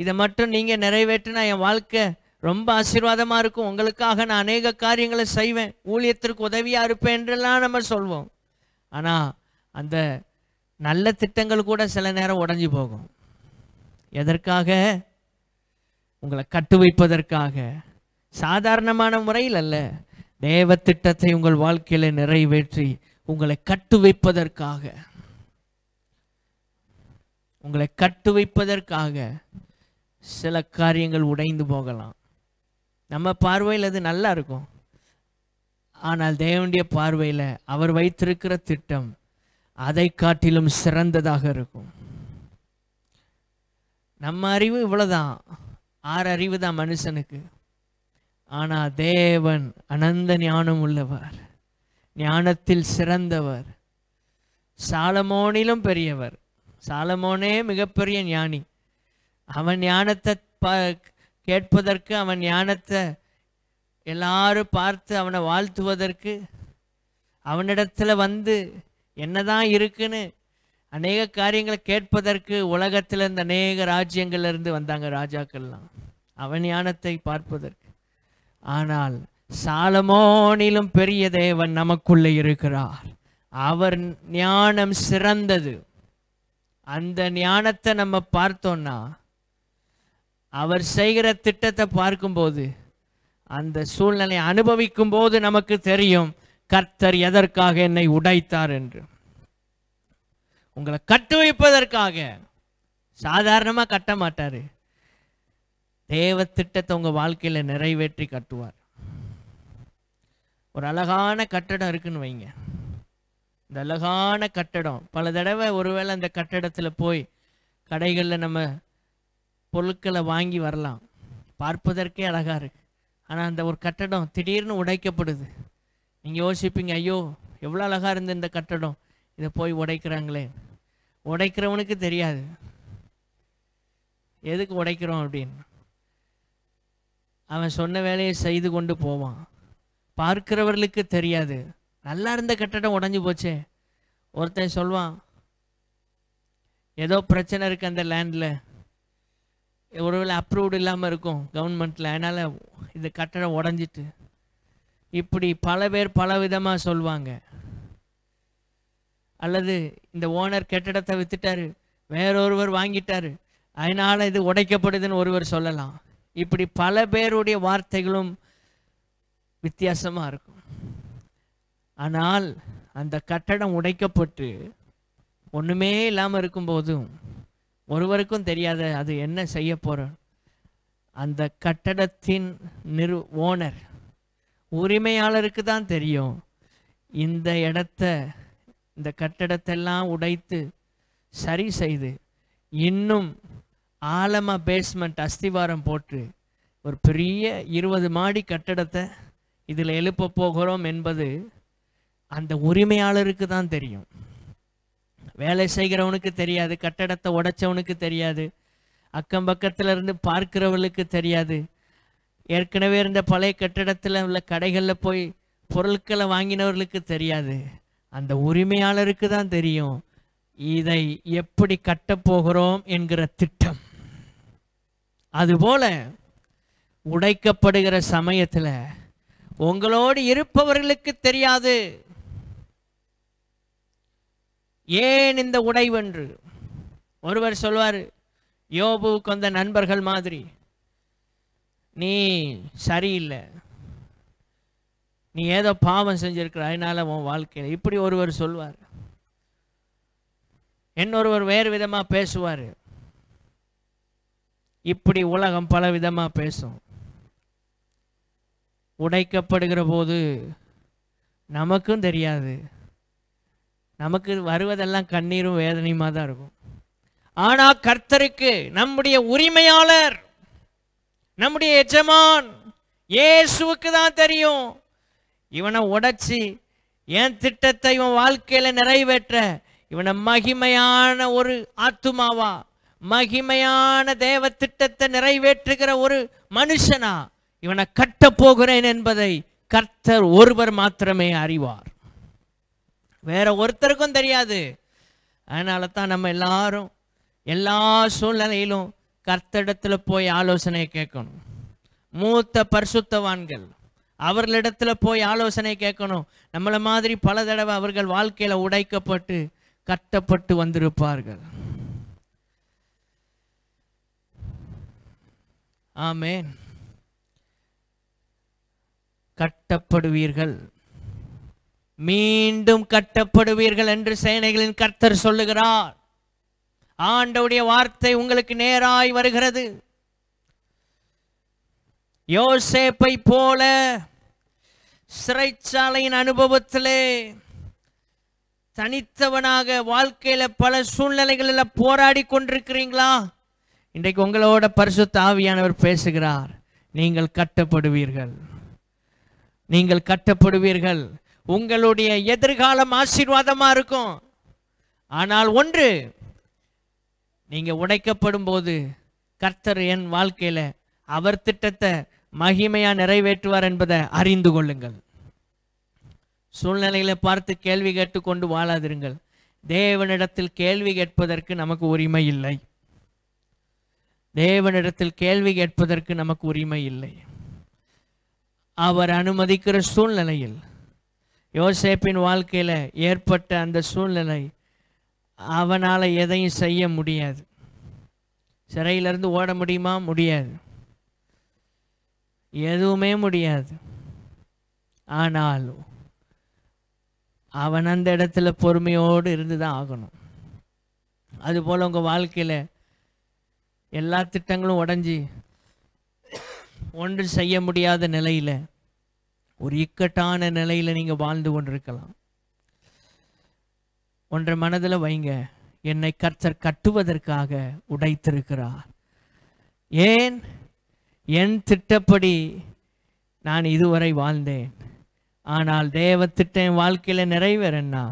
இதை மட்டும் நீங்கள் நிறைவேற்றினா என் வாழ்க்கை ரொம்ப ஆசீர்வாதமாக இருக்கும் உங்களுக்காக நான் அநேக காரியங்களை செய்வேன் ஊழியத்திற்கு உதவியாக இருப்பேன் என்றெல்லாம் நம்ம சொல்வோம் ஆனால் அந்த நல்ல திட்டங்கள் கூட சில நேரம் உடஞ்சி போகும் எதற்காக உங்களை கட்டு வைப்பதற்காக சாதாரணமான முறையில் அல்ல தேவ திட்டத்தை உங்கள் வாழ்க்கையில் நிறைவேற்றி உங்களை கட்டு வைப்பதற்காக உங்களை கட்டு வைப்பதற்காக சில காரியங்கள் உடைந்து போகலாம் நம்ம பார்வையில் அது நல்லா இருக்கும் ஆனால் தேவனுடைய பார்வையில் அவர் வைத்திருக்கிற திட்டம் அதை காட்டிலும் சிறந்ததாக இருக்கும் நம்ம அறிவு இவ்வளோதான் ஆறு அறிவு தான் மனுஷனுக்கு ஆனால் தேவன் அனந்த ஞானம் உள்ளவர் ஞானத்தில் சிறந்தவர் சாலமோனிலும் பெரியவர் சாலமோனே மிகப்பெரிய ஞானி அவன் ஞானத்தை ப கேட்பதற்கு அவன் ஞானத்தை எல்லாரும் பார்த்து அவனை வாழ்த்துவதற்கு அவனிடத்தில் வந்து என்னதான் இருக்குன்னு அநேக காரியங்களை கேட்பதற்கு உலகத்தில் இருந்த அநேக இருந்து வந்தாங்க ராஜாக்கள்லாம் அவன் ஞானத்தை பார்ப்பதற்கு ஆனால் சாலமோனிலும் பெரிய தேவன் நமக்குள்ளே இருக்கிறார் அவர் ஞானம் சிறந்தது அந்த ஞானத்தை நம்ம பார்த்தோன்னா அவர் செய்கிற திட்டத்தை பார்க்கும்போது அந்த சூழ்நிலை அனுபவிக்கும் போது நமக்கு தெரியும் கர்த்தர் எதற்காக என்னை உடைத்தார் என்று உங்களை கட்டு வைப்பதற்காக சாதாரணமாக கட்ட மாட்டார் தேவ திட்டத்தை உங்கள் வாழ்க்கையில் நிறைவேற்றி கட்டுவார் ஒரு அழகான கட்டடம் இருக்குன்னு வைங்க இந்த அழகான கட்டடம் பல தடவை ஒருவேளை அந்த கட்டடத்தில் போய் கடைகளில் நம்ம பொருட்களை வாங்கி வரலாம் பார்ப்பதற்கே அழகாக இருக்குது ஆனால் அந்த ஒரு கட்டடம் திடீர்னு உடைக்கப்படுது நீங்கள் யோசிப்பீங்க ஐயோ எவ்வளோ அழகாக இருந்த இந்த கட்டடம் இதை போய் உடைக்கிறாங்களே உடைக்கிறவனுக்கு தெரியாது எதுக்கு உடைக்கிறோம் அப்படின்னு அவன் சொன்ன வேலையை செய்து கொண்டு போவான் பார்க்கிறவர்களுக்கு தெரியாது நல்லா இருந்த கட்டடம் உடஞ்சி போச்சே ஒருத்தன் சொல்வான் ஏதோ பிரச்சனை இருக்குது அந்த லேண்டில் ஒருவேளை அப்ரூவ்டு இல்லாமல் இருக்கும் கவர்மெண்ட்டில் அதனால் இந்த கட்டடம் உடஞ்சிட்டு இப்படி பல பேர் பல விதமாக சொல்லுவாங்க அல்லது இந்த ஓனர் கெட்டடத்தை வித்துட்டாரு வேறொருவர் வாங்கிட்டாரு அதனால் இது உடைக்கப்படுதுன்னு ஒருவர் சொல்லலாம் இப்படி பல பேருடைய வார்த்தைகளும் வித்தியாசமாக இருக்கும் ஆனால் அந்த கட்டடம் உடைக்கப்பட்டு ஒன்றுமே இல்லாமல் இருக்கும்போதும் ஒருவருக்கும் தெரியாது அது என்ன செய்ய போகிறோம் அந்த கட்டடத்தின் நிறு ஓனர் உரிமையாளருக்கு தான் தெரியும் இந்த இடத்த இந்த கட்டடத்தெல்லாம் உடைத்து சரி செய்து இன்னும் ஆழமாக பேஸ்மெண்ட் அஸ்திவாரம் போட்டு ஒரு பெரிய இருபது மாடி கட்டடத்தை இதில் எழுப்ப போகிறோம் என்பது அந்த உரிமையாளருக்கு தான் தெரியும் வேலை செய்கிறவனுக்கு தெரியாது கட்டடத்தை உடைச்சவனுக்கு தெரியாது அக்கம் பக்கத்தில் இருந்து பார்க்கிறவர்களுக்கு தெரியாது ஏற்கனவே இருந்த பழைய கட்டடத்தில் உள்ள கடைகளில் போய் பொருட்களை வாங்கினவர்களுக்கு தெரியாது அந்த உரிமையாளருக்கு தான் தெரியும் இதை எப்படி கட்டப்போகிறோம் என்கிற திட்டம் அதுபோல உடைக்கப்படுகிற சமயத்தில் உங்களோடு இருப்பவர்களுக்கு தெரியாது ஏன் இந்த உடைவென்று ஒருவர் சொல்வார் யோபுவுக்கு வந்த நண்பர்கள் மாதிரி நீ சரியில்லை நீ ஏதோ பாவம் செஞ்சிருக்கிற அதனால உன் வாழ்க்கையில் இப்படி ஒருவர் சொல்வார் இன்னொருவர் வேறு விதமாக பேசுவார் இப்படி உலகம் பல விதமாக பேசும் உடைக்கப்படுகிற போது நமக்கும் தெரியாது நமக்கு வருவதெல்லாம் கண்ணீரும் வேதனையுமாக தான் இருக்கும் ஆனால் கர்த்தருக்கு நம்முடைய உரிமையாளர் நம்முடைய எஜமான் இயேசுவுக்கு தான் தெரியும் இவனை உடைச்சி என் திட்டத்தை இவன் வாழ்க்கையில் நிறைவேற்ற இவனை மகிமையான ஒரு ஆத்துமாவா மகிமையான தேவ திட்டத்தை நிறைவேற்றுகிற ஒரு மனுஷனா இவனை கட்டப்போகிறேன் போகிறேன் என்பதை கர்த்தர் ஒருவர் மாத்திரமே அறிவார் வேற ஒருத்தருக்கும் தெரியாது அதனால தான் நம்ம எல்லாரும் எல்லா சூழ்நிலையிலும் கர்த்தடத்தில் போய் ஆலோசனை கேட்கணும் மூத்த பரிசுத்தவான்கள் அவர்களிடத்துல போய் ஆலோசனை கேட்கணும் நம்மளை மாதிரி பல தடவை அவர்கள் வாழ்க்கையில் உடைக்கப்பட்டு கட்டப்பட்டு வந்திருப்பார்கள் ஆமே கட்டப்படுவீர்கள் மீண்டும் கட்டப்படுவீர்கள் என்று சேனைகளின் கர்த்தர் சொல்லுகிறார் ஆண்டவுடைய வார்த்தை உங்களுக்கு நேராய் வருகிறது யோசேப்பை போல சிறைச்சாலையின் அனுபவத்திலே தனித்தவனாக வாழ்க்கையில் பல சூழ்நிலைகளில் போராடி கொண்டிருக்கிறீங்களா இன்றைக்கு உங்களோட பரிசு தாவியானவர் பேசுகிறார் நீங்கள் கட்டப்படுவீர்கள் நீங்கள் கட்டப்படுவீர்கள் உங்களுடைய எதிர்காலம் ஆசீர்வாதமா இருக்கும் ஆனால் ஒன்று நீங்கள் உடைக்கப்படும் போது கர்த்தர் என் வாழ்க்கையில் அவர் திட்டத்தை மகிமையாக நிறைவேற்றுவார் என்பதை அறிந்து கொள்ளுங்கள் சூழ்நிலைகளை பார்த்து கேள்வி கேட்டுக்கொண்டு வாழாதிருங்கள் தேவனிடத்தில் கேள்வி கேட்பதற்கு நமக்கு உரிமை இல்லை தேவனிடத்தில் கேள்வி கேட்பதற்கு நமக்கு உரிமை இல்லை அவர் அனுமதிக்கிற சூழ்நிலையில் யோசேப்பின் வாழ்க்கையில் ஏற்பட்ட அந்த சூழ்நிலை அவனால் எதையும் செய்ய முடியாது சிறையிலேருந்து ஓட முடியுமா முடியாது எதுவுமே முடியாது ஆனால் அவன் அந்த இடத்துல பொறுமையோடு இருந்து தான் ஆகணும் அதுபோல் உங்கள் வாழ்க்கையில் எல்லா திட்டங்களும் உடஞ்சி ஒன்று செய்ய முடியாத நிலையில் ஒரு இக்கட்டான நிலையில் நீங்கள் வாழ்ந்து கொண்டிருக்கலாம் ஒன்றை மனதில் வைங்க என்னை கர்த்தர் கட்டுவதற்காக உடைத்திருக்கிறார் ஏன் என் திட்டப்படி நான் இதுவரை வாழ்ந்தேன் ஆனால் தேவ திட்டம் வாழ்க்கையில் நிறைவேறன்னா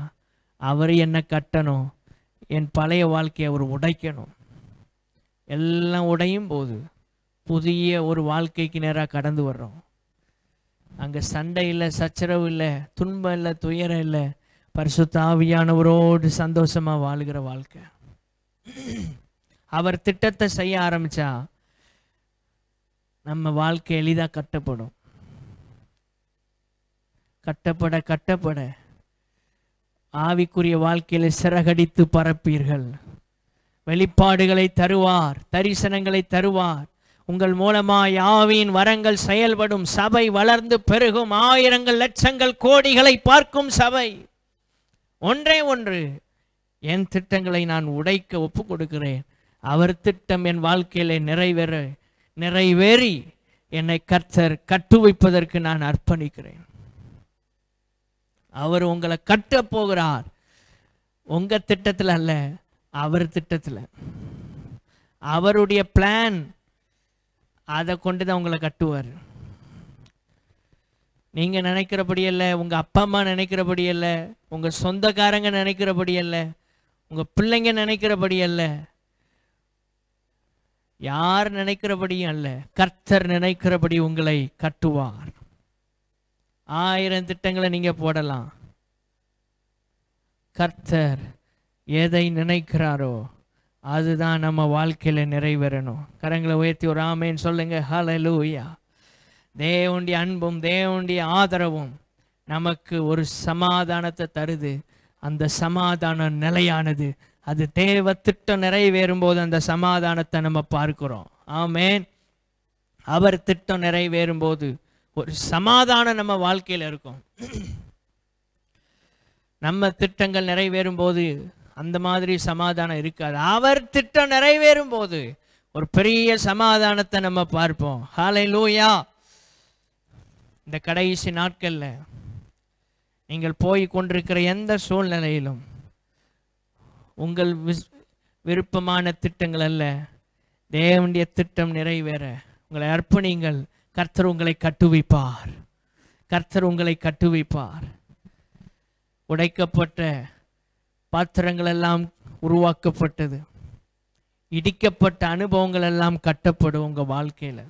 அவர் என்னை கட்டணும் என் பழைய வாழ்க்கையை அவர் உடைக்கணும் எல்லாம் உடையும் போது புதிய ஒரு வாழ்க்கைக்கு நேராக கடந்து வர்றோம் அங்கே சண்டை இல்லை சச்சரவு இல்லை துன்பம் இல்லை துயரம் இல்லை பரிசுத்த ஆவியானவரோடு சந்தோஷமாக வாழுகிற வாழ்க்கை அவர் திட்டத்தை செய்ய ஆரம்பித்தா நம்ம வாழ்க்கை எளிதாக கட்டப்படும் கட்டப்பட கட்டப்பட ஆவிக்குரிய வாழ்க்கையில் சிறகடித்து பரப்பீர்கள் வெளிப்பாடுகளை தருவார் தரிசனங்களை தருவார் உங்கள் மூலமாய் ஆவியின் வரங்கள் செயல்படும் சபை வளர்ந்து பெருகும் ஆயிரங்கள் லட்சங்கள் கோடிகளை பார்க்கும் சபை ஒன்றே ஒன்று என் திட்டங்களை நான் உடைக்க ஒப்புக் கொடுக்கிறேன் அவர் திட்டம் என் வாழ்க்கையிலே நிறைவேற நிறைவேறி என்னை கர்த்தர் வைப்பதற்கு நான் அர்ப்பணிக்கிறேன் அவர் உங்களை கட்ட போகிறார் உங்கள் திட்டத்தில் அல்ல அவர் திட்டத்தில் அவருடைய பிளான் அதை கொண்டு தான் உங்களை கட்டுவார் நீங்கள் நினைக்கிறபடி அல்ல உங்கள் அப்பா அம்மா நினைக்கிறபடி அல்ல உங்கள் சொந்தக்காரங்க நினைக்கிறபடி அல்ல உங்கள் பிள்ளைங்க நினைக்கிறபடி அல்ல யார் நினைக்கிறபடியும் அல்ல கர்த்தர் நினைக்கிறபடி உங்களை கட்டுவார் ஆயிரம் திட்டங்களை நீங்கள் போடலாம் கர்த்தர் எதை நினைக்கிறாரோ அதுதான் நம்ம வாழ்க்கையில் நிறைவேறணும் கரங்களை உயர்த்தி ஒரு ஆமைன்னு சொல்லுங்க ஹலலூயா தேவண்டிய அன்பும் தேவண்டிய ஆதரவும் நமக்கு ஒரு சமாதானத்தை தருது அந்த சமாதானம் நிலையானது அது தேவ திட்டம் நிறைவேறும் போது அந்த சமாதானத்தை நம்ம பார்க்கிறோம் ஆமேன் அவர் திட்டம் நிறைவேறும் போது ஒரு சமாதானம் நம்ம வாழ்க்கையில் இருக்கும் நம்ம திட்டங்கள் நிறைவேறும் போது அந்த மாதிரி சமாதானம் இருக்காது அவர் திட்டம் நிறைவேறும் போது ஒரு பெரிய சமாதானத்தை நம்ம பார்ப்போம் ஹாலை லூயா இந்த கடைசி நாட்களில் நீங்கள் போய் கொண்டிருக்கிற எந்த சூழ்நிலையிலும் உங்கள் விஸ் விருப்பமான திட்டங்கள் அல்ல தேவனுடைய திட்டம் நிறைவேற உங்களை அர்ப்பணிங்கள் கர்த்தர் உங்களை கட்டுவிப்பார் கர்த்தர் உங்களை கட்டுவிப்பார் உடைக்கப்பட்ட பாத்திரங்கள் எல்லாம் உருவாக்கப்பட்டது இடிக்கப்பட்ட அனுபவங்கள் எல்லாம் கட்டப்படும் உங்கள் வாழ்க்கையில்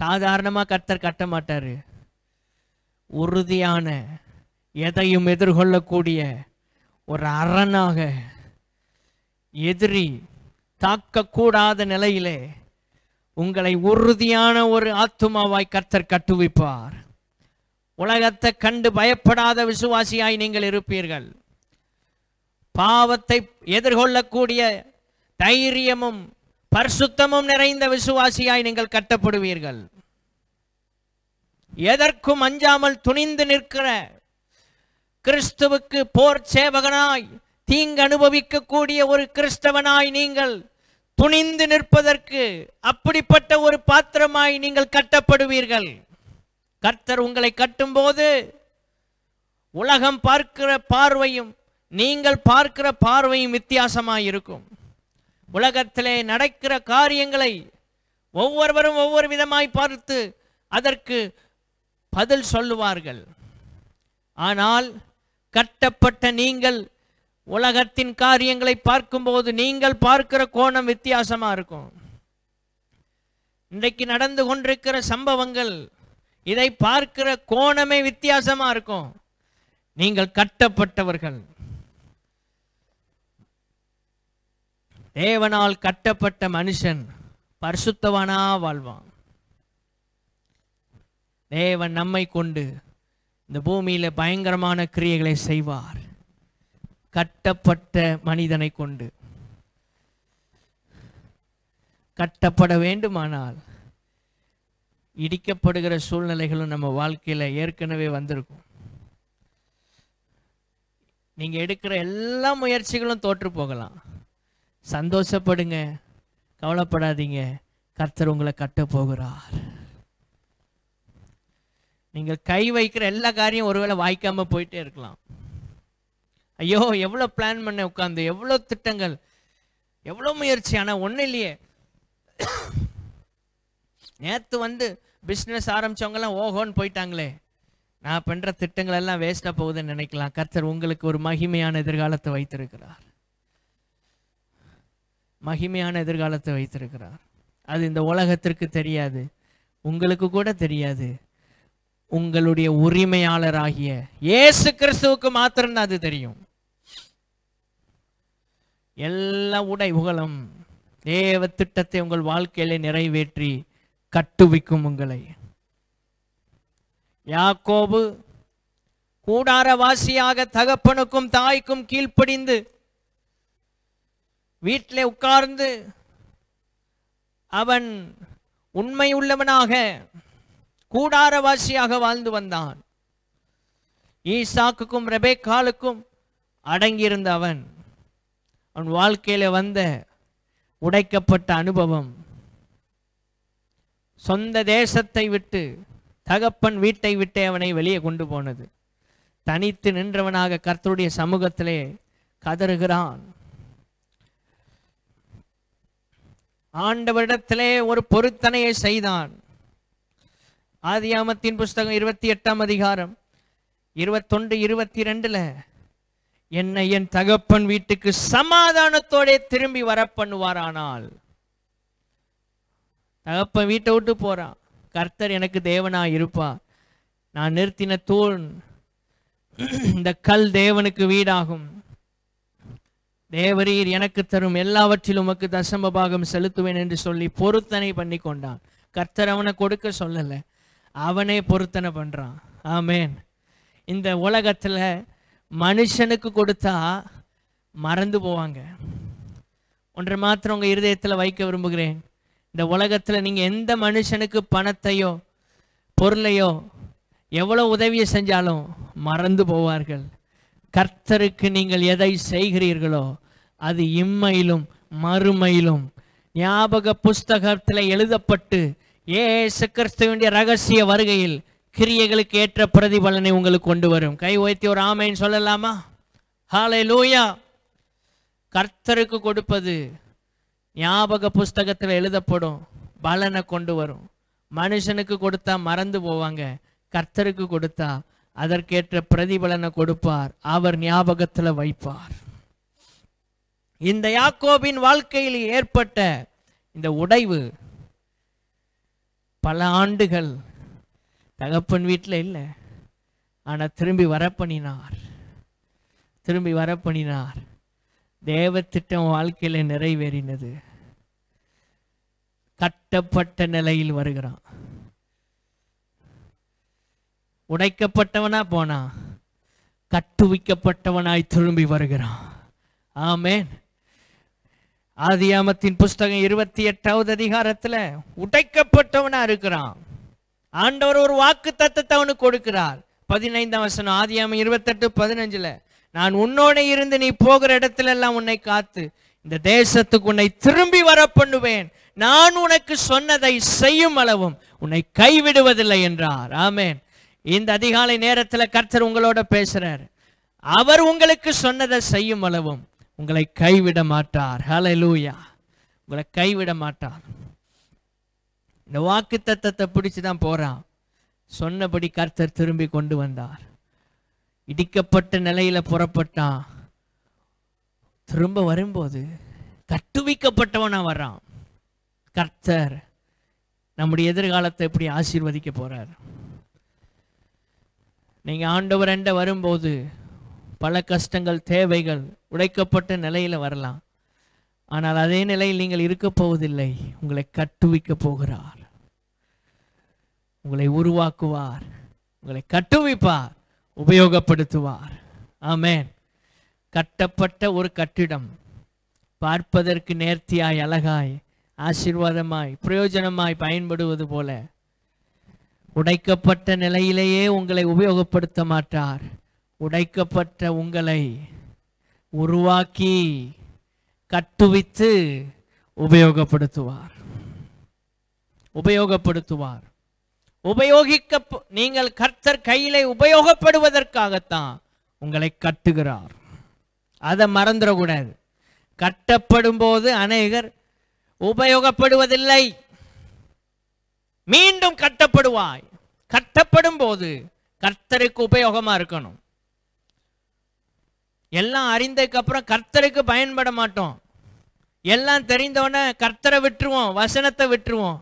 சாதாரணமாக கர்த்தர் கட்ட மாட்டார் உறுதியான எதையும் எதிர்கொள்ளக்கூடிய ஒரு அரணாக எதிரி தாக்கக்கூடாத நிலையிலே உங்களை உறுதியான ஒரு ஆத்துமாவாய் கர்த்தர் கட்டுவிப்பார் உலகத்தை கண்டு பயப்படாத விசுவாசியாய் நீங்கள் இருப்பீர்கள் பாவத்தை எதிர்கொள்ளக்கூடிய தைரியமும் பரிசுத்தமும் நிறைந்த விசுவாசியாய் நீங்கள் கட்டப்படுவீர்கள் எதற்கும் அஞ்சாமல் துணிந்து நிற்கிற கிறிஸ்துவுக்கு போர் சேவகனாய் தீங்கு அனுபவிக்கக்கூடிய ஒரு கிறிஸ்தவனாய் நீங்கள் துணிந்து நிற்பதற்கு அப்படிப்பட்ட ஒரு பாத்திரமாய் நீங்கள் கட்டப்படுவீர்கள் கர்த்தர் உங்களை கட்டும்போது உலகம் பார்க்கிற பார்வையும் நீங்கள் பார்க்கிற பார்வையும் வித்தியாசமாக இருக்கும் உலகத்திலே நடக்கிற காரியங்களை ஒவ்வொருவரும் ஒவ்வொரு விதமாய் பார்த்து அதற்கு பதில் சொல்லுவார்கள் ஆனால் கட்டப்பட்ட நீங்கள் உலகத்தின் காரியங்களை பார்க்கும்போது நீங்கள் பார்க்கிற கோணம் வித்தியாசமாக இருக்கும் இன்றைக்கு நடந்து கொண்டிருக்கிற சம்பவங்கள் இதை பார்க்கிற கோணமே வித்தியாசமா இருக்கும் நீங்கள் கட்டப்பட்டவர்கள் தேவனால் கட்டப்பட்ட மனுஷன் பரிசுத்தவனா வாழ்வான் தேவன் நம்மை கொண்டு இந்த பூமியில் பயங்கரமான கிரியைகளை செய்வார் கட்டப்பட்ட மனிதனை கொண்டு கட்டப்பட வேண்டுமானால் இடிக்கப்படுகிற சூழ்நிலைகளும் நம்ம வாழ்க்கையில் ஏற்கனவே வந்திருக்கும் நீங்கள் எடுக்கிற எல்லா முயற்சிகளும் தோற்று போகலாம் சந்தோஷப்படுங்க கவலைப்படாதீங்க கர்த்தர் உங்களை கட்ட போகிறார் நீங்கள் கை வைக்கிற எல்லா காரியம் ஒருவேளை வாய்க்காமல் போயிட்டே இருக்கலாம் ஐயோ எவ்வளோ பிளான் பண்ண உட்காந்து எவ்வளோ திட்டங்கள் எவ்வளோ முயற்சி ஆனால் ஒன்றும் இல்லையே நேற்று வந்து பிஸ்னஸ் ஆரம்பித்தவங்கெல்லாம் ஓஹோன்னு போயிட்டாங்களே நான் பண்ணுற திட்டங்கள் எல்லாம் வேஸ்ட்டாக போகுதுன்னு நினைக்கலாம் கர்த்தர் உங்களுக்கு ஒரு மகிமையான எதிர்காலத்தை வைத்திருக்கிறார் மகிமையான எதிர்காலத்தை வைத்திருக்கிறார் அது இந்த உலகத்திற்கு தெரியாது உங்களுக்கு கூட தெரியாது உங்களுடைய உரிமையாளராகிய இயேசு கிறிஸ்துவுக்கு மாத்திரம்தான் அது தெரியும் எல்லா உடை உகலம் தேவ திட்டத்தை உங்கள் வாழ்க்கையில நிறைவேற்றி கட்டுவிக்கும் உங்களை யாக்கோபு கூடாரவாசியாக தகப்பனுக்கும் தாய்க்கும் கீழ்ப்படிந்து வீட்டில் உட்கார்ந்து அவன் உண்மை உள்ளவனாக கூடாரவாசியாக வாழ்ந்து வந்தான் ஈசாக்குக்கும் ரெபேக்காலுக்கும் அடங்கியிருந்த அவன் அவன் வாழ்க்கையில் வந்த உடைக்கப்பட்ட அனுபவம் சொந்த தேசத்தை விட்டு தகப்பன் வீட்டை விட்டு அவனை வெளியே கொண்டு போனது தனித்து நின்றவனாக கர்த்தருடைய சமூகத்திலே கதறுகிறான் ஆண்டவரிடத்திலே ஒரு பொருத்தனையை செய்தான் ஆதியாமத்தின் புஸ்தகம் இருபத்தி எட்டாம் அதிகாரம் இருபத்தொன்று இருபத்தி ரெண்டுல என்னை என் தகப்பன் வீட்டுக்கு சமாதானத்தோட திரும்பி வர பண்ணுவாரானால் தகப்பன் வீட்டை விட்டு போகிறான் கர்த்தர் எனக்கு தேவனாக இருப்பான் நான் நிறுத்தின தூண் இந்த கல் தேவனுக்கு வீடாகும் தேவரீர் எனக்கு தரும் எல்லாவற்றிலும் உமக்கு தசம பாகம் செலுத்துவேன் என்று சொல்லி பொருத்தனை பண்ணி கொண்டான் கர்த்தர் அவனை கொடுக்க சொல்லலை அவனே பொருத்தனை பண்ணுறான் ஆமேன் இந்த உலகத்தில் மனுஷனுக்கு கொடுத்தா மறந்து போவாங்க ஒன்றை மாத்திரம் உங்கள் இருதயத்தில் வைக்க விரும்புகிறேன் இந்த உலகத்தில் நீங்கள் எந்த மனுஷனுக்கு பணத்தையோ பொருளையோ எவ்வளோ உதவியை செஞ்சாலும் மறந்து போவார்கள் கர்த்தருக்கு நீங்கள் எதை செய்கிறீர்களோ அது இம்மையிலும் மறுமையிலும் ஞாபக புஸ்தகத்தில் எழுதப்பட்டு ஏசு கிறிஸ்துவனுடைய ரகசிய வருகையில் கிரியைகளுக்கு ஏற்ற பிரதிபலனை உங்களுக்கு கொண்டு வரும் கை உயர்த்தி ஒரு ஆமைன்னு சொல்லலாமா ஹாலை லூயா கர்த்தருக்கு கொடுப்பது ஞாபக புஸ்தகத்தில் எழுதப்படும் பலனை கொண்டு வரும் மனுஷனுக்கு கொடுத்தா மறந்து போவாங்க கர்த்தருக்கு கொடுத்தா அதற்கேற்ற பிரதிபலனை கொடுப்பார் அவர் ஞாபகத்தில் வைப்பார் இந்த யாக்கோபின் வாழ்க்கையில் ஏற்பட்ட இந்த உடைவு பல ஆண்டுகள் தகப்பன் வீட்டில் இல்லை ஆனால் திரும்பி பண்ணினார் திரும்பி பண்ணினார் தேவ திட்டம் வாழ்க்கையில் நிறைவேறினது கட்டப்பட்ட நிலையில் வருகிறான் உடைக்கப்பட்டவனா போனான் கட்டுவிக்கப்பட்டவனாய் திரும்பி வருகிறான் ஆமேன் ஆதியாமத்தின் புஸ்தகம் இருபத்தி எட்டாவது அதிகாரத்துல உடைக்கப்பட்டவனா இருக்கிறான் ஆண்டவர் ஒரு வாக்கு தத்தத்தை அவனுக்கு கொடுக்கிறார் பதினைந்தாம் வசனம் ஆதியாமம் இருபத்தெட்டு பதினஞ்சுல நான் உன்னோட இருந்து நீ போகிற இடத்துல எல்லாம் உன்னை காத்து இந்த தேசத்துக்கு உன்னை திரும்பி வர பண்ணுவேன் நான் உனக்கு சொன்னதை செய்யும் அளவும் உன்னை கைவிடுவதில்லை என்றார் ஆமேன் இந்த அதிகாலை நேரத்தில் கர்த்தர் உங்களோட பேசுறாரு அவர் உங்களுக்கு சொன்னதை செய்யும் அளவும் உங்களை கைவிட மாட்டார் ஹலலூயா உங்களை கைவிட மாட்டார் இந்த வாக்கு தத்தத்தை பிடிச்சுதான் தான் போறான் சொன்னபடி கர்த்தர் திரும்பி கொண்டு வந்தார் இடிக்கப்பட்ட நிலையில புறப்பட்டான் திரும்ப வரும்போது கட்டுவிக்கப்பட்டவனா வரான் கர்த்தர் நம்முடைய எதிர்காலத்தை எப்படி ஆசீர்வதிக்க போறார் நீங்க ஆண்டவர் என்ற வரும்போது பல கஷ்டங்கள் தேவைகள் உடைக்கப்பட்ட நிலையில வரலாம் ஆனால் அதே நிலையில் நீங்கள் இருக்க போவதில்லை உங்களை கட்டுவிக்க போகிறார் உங்களை உருவாக்குவார் உங்களை கட்டுவிப்பார் உபயோகப்படுத்துவார் ஆமேன் கட்டப்பட்ட ஒரு கட்டிடம் பார்ப்பதற்கு நேர்த்தியாய் அழகாய் ஆசீர்வாதமாய் பிரயோஜனமாய் பயன்படுவது போல உடைக்கப்பட்ட நிலையிலேயே உங்களை உபயோகப்படுத்த மாட்டார் உடைக்கப்பட்ட உங்களை உருவாக்கி கட்டுவித்து உபயோகப்படுத்துவார் உபயோகப்படுத்துவார் உபயோகிக்க நீங்கள் கர்த்தர் கையிலே உபயோகப்படுவதற்காகத்தான் உங்களை கட்டுகிறார் அதை மறந்துடக்கூடாது கட்டப்படும் போது அநேகர் உபயோகப்படுவதில்லை மீண்டும் கட்டப்படுவாய் கட்டப்படும் போது கர்த்தருக்கு உபயோகமா இருக்கணும் எல்லாம் அறிந்ததுக்கு அப்புறம் கர்த்தருக்கு பயன்பட மாட்டோம் எல்லாம் தெரிந்தவொடனே கர்த்தரை விட்டுருவோம் வசனத்தை விட்டுருவோம்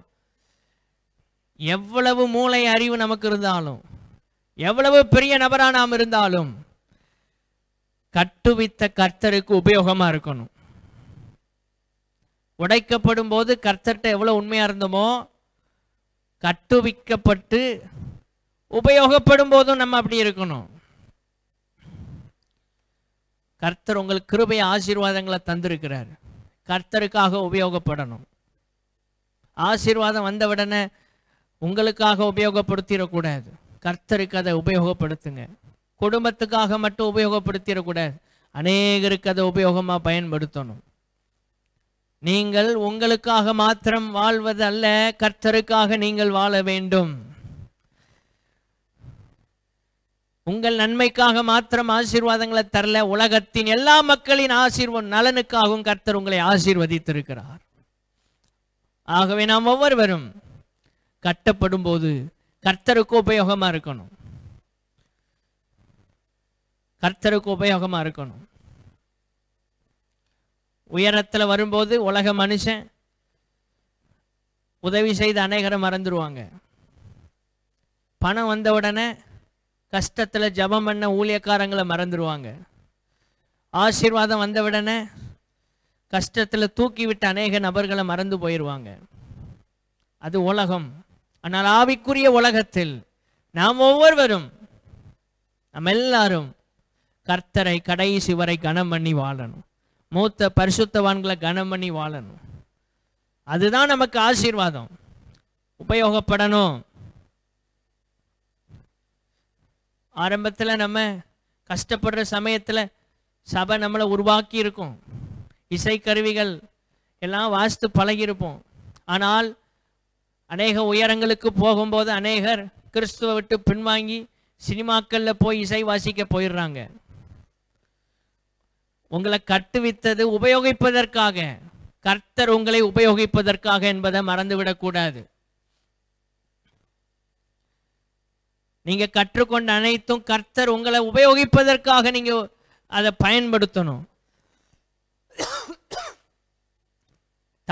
எவ்வளவு மூளை அறிவு நமக்கு இருந்தாலும் எவ்வளவு பெரிய நபராக நாம் இருந்தாலும் கட்டுவித்த கர்த்தருக்கு உபயோகமாக இருக்கணும் உடைக்கப்படும் போது கர்த்தர்கிட்ட எவ்வளோ உண்மையாக இருந்தோமோ கட்டுவிக்கப்பட்டு உபயோகப்படும் போதும் நம்ம அப்படி இருக்கணும் கர்த்தர் உங்களுக்கு கிருபை ஆசீர்வாதங்களை தந்திருக்கிறார் கர்த்தருக்காக உபயோகப்படணும் ஆசீர்வாதம் வந்தவுடனே உங்களுக்காக உபயோகப்படுத்திடக்கூடாது கர்த்தருக்கு அதை உபயோகப்படுத்துங்க குடும்பத்துக்காக மட்டும் உபயோகப்படுத்திடக்கூடாது அநேகருக்கு அதை உபயோகமாக பயன்படுத்தணும் நீங்கள் உங்களுக்காக மாத்திரம் வாழ்வது அல்ல கர்த்தருக்காக நீங்கள் வாழ வேண்டும் உங்கள் நன்மைக்காக மாத்திரம் ஆசீர்வாதங்களை தரல உலகத்தின் எல்லா மக்களின் ஆசீர்வம் நலனுக்காகவும் கர்த்தர் உங்களை ஆசீர்வதித்திருக்கிறார் ஆகவே நாம் ஒவ்வொருவரும் கட்டப்படும் போது கர்த்தருக்கு உபயோகமாக இருக்கணும் கர்த்தருக்கு உபயோகமாக இருக்கணும் உயரத்தில் வரும்போது உலக மனுஷன் உதவி செய்து அநேகரை மறந்துடுவாங்க பணம் வந்த உடனே கஷ்டத்தில் ஜபம் பண்ண ஊழியக்காரங்களை மறந்துடுவாங்க ஆசீர்வாதம் வந்த உடனே கஷ்டத்தில் தூக்கிவிட்ட அநேக நபர்களை மறந்து போயிடுவாங்க அது உலகம் ஆனால் ஆவிக்குரிய உலகத்தில் நாம் ஒவ்வொருவரும் நம்ம எல்லாரும் கர்த்தரை கடைசி வரை கனம் பண்ணி வாழணும் மூத்த பரிசுத்தவான்களை கனம் பண்ணி வாழணும் அதுதான் நமக்கு ஆசீர்வாதம் உபயோகப்படணும் ஆரம்பத்தில் நம்ம கஷ்டப்படுற சமயத்தில் சபை நம்மளை உருவாக்கி இருக்கும் இசைக்கருவிகள் எல்லாம் வாஸ்து பழகியிருப்போம் ஆனால் அநேக உயரங்களுக்கு போகும்போது அநேகர் கிறிஸ்துவை விட்டு பின்வாங்கி சினிமாக்களில் போய் இசை வாசிக்க போயிடுறாங்க உங்களை கட்டுவித்தது உபயோகிப்பதற்காக கர்த்தர் உங்களை உபயோகிப்பதற்காக என்பதை மறந்துவிடக்கூடாது நீங்க கற்றுக்கொண்ட அனைத்தும் கர்த்தர் உங்களை உபயோகிப்பதற்காக நீங்க அதை பயன்படுத்தணும்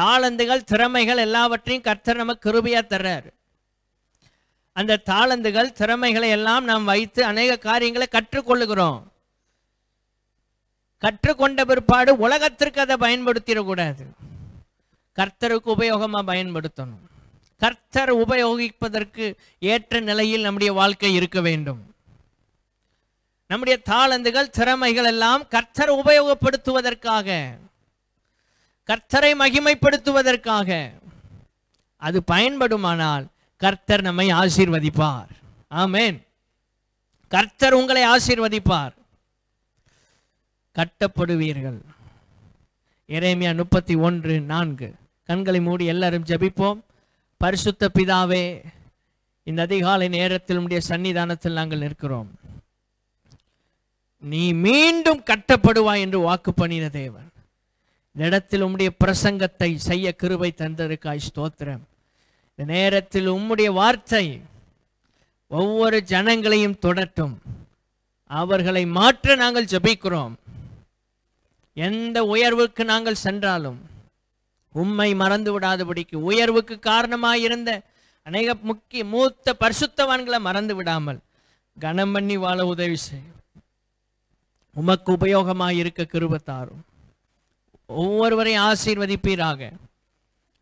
தாளந்துகள் திறமைகள் எல்லாவற்றையும் கர்த்தர் நமக்கு கிருபியா தர்றாரு அந்த தாளந்துகள் திறமைகளை எல்லாம் நாம் வைத்து அநேக காரியங்களை கற்றுக்கொள்ளுகிறோம் கற்றுக்கொண்ட பிற்பாடு உலகத்திற்கு அதை பயன்படுத்திடக்கூடாது கர்த்தருக்கு உபயோகமாக பயன்படுத்தணும் கர்த்தர் உபயோகிப்பதற்கு ஏற்ற நிலையில் நம்முடைய வாழ்க்கை இருக்க வேண்டும் நம்முடைய தாளந்துகள் திறமைகள் எல்லாம் கர்த்தர் உபயோகப்படுத்துவதற்காக கர்த்தரை மகிமைப்படுத்துவதற்காக அது பயன்படுமானால் கர்த்தர் நம்மை ஆசீர்வதிப்பார் ஆமேன் கர்த்தர் உங்களை ஆசீர்வதிப்பார் கட்டப்படுவீர்கள் இறைமையா முப்பத்தி ஒன்று நான்கு கண்களை மூடி எல்லாரும் ஜபிப்போம் பரிசுத்த பிதாவே இந்த அதிகாலை நேரத்தில் உடைய சன்னிதானத்தில் நாங்கள் இருக்கிறோம் நீ மீண்டும் கட்டப்படுவாய் என்று வாக்கு பண்ணின தேவன் இந்த இடத்தில் உம்முடைய பிரசங்கத்தை செய்ய கிருபை தந்ததுக்காய் ஸ்தோத்திரம் இந்த நேரத்தில் உம்முடைய வார்த்தை ஒவ்வொரு ஜனங்களையும் தொடட்டும் அவர்களை மாற்ற நாங்கள் ஜபிக்கிறோம் எந்த உயர்வுக்கு நாங்கள் சென்றாலும் உம்மை மறந்து விடாதபடிக்கு உயர்வுக்கு காரணமாக இருந்த அநேக முக்கிய மூத்த பரிசுத்தவான்களை மறந்து விடாமல் கனம் பண்ணி வாழ உதவி செய்யும் உமக்கு உபயோகமாக இருக்க கிருபத்தாரும் ஒவ்வொருவரையும் ஆசீர்வதிப்பீராக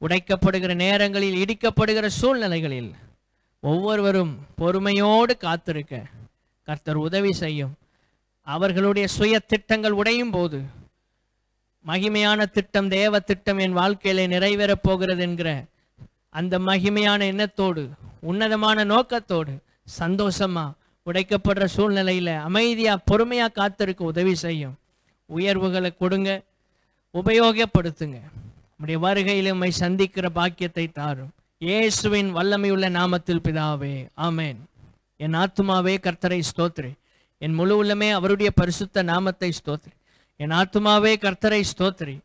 உடைக்கப்படுகிற நேரங்களில் இடிக்கப்படுகிற சூழ்நிலைகளில் ஒவ்வொருவரும் பொறுமையோடு காத்திருக்க கர்த்தர் உதவி செய்யும் அவர்களுடைய சுய திட்டங்கள் உடையும் போது மகிமையான திட்டம் தேவ திட்டம் என் வாழ்க்கையில நிறைவேறப் போகிறது என்கிற அந்த மகிமையான எண்ணத்தோடு உன்னதமான நோக்கத்தோடு சந்தோஷமா உடைக்கப்படுற சூழ்நிலையில அமைதியா பொறுமையா காத்திருக்க உதவி செய்யும் உயர்வுகளை கொடுங்க உபயோகப்படுத்துங்க நம்முடைய வருகையில் உண்மை சந்திக்கிற பாக்கியத்தை தாரும் இயேசுவின் வல்லமையுள்ள நாமத்தில் பிதாவே ஆமேன் என் ஆத்மாவே கர்த்தரை ஸ்தோத்ரி என் முழு உள்ளமே அவருடைய பரிசுத்த நாமத்தை ஸ்தோத்ரி என் ஆத்மாவே கர்த்தரை ஸ்தோத்ரி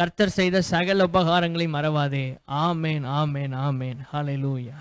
கர்த்தர் செய்த சகல உபகாரங்களை மறவாதே ஆமேன் ஆமேன் ஆமேன் ஹலை லூயா